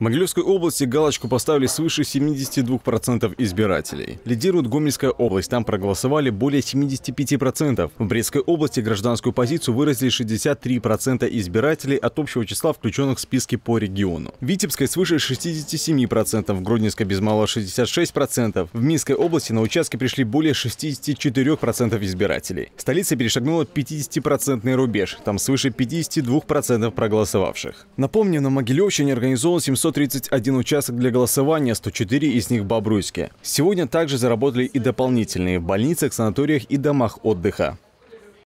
Могилевской области галочку поставили свыше 72% избирателей. Лидирует Гомельская область, там проголосовали более 75%. В Брестской области гражданскую позицию выразили 63% избирателей от общего числа включенных в списки по региону. В Витебской свыше 67%, в Гродненской без малого 66%. В Минской области на участке пришли более 64% избирателей. Столица перешагнула 50% рубеж, там свыше 52% проголосовавших. Напомню, на Могилевщине организовано 700 131 участок для голосования, 104 из них в Бобруйске. Сегодня также заработали и дополнительные в больницах, санаториях и домах отдыха.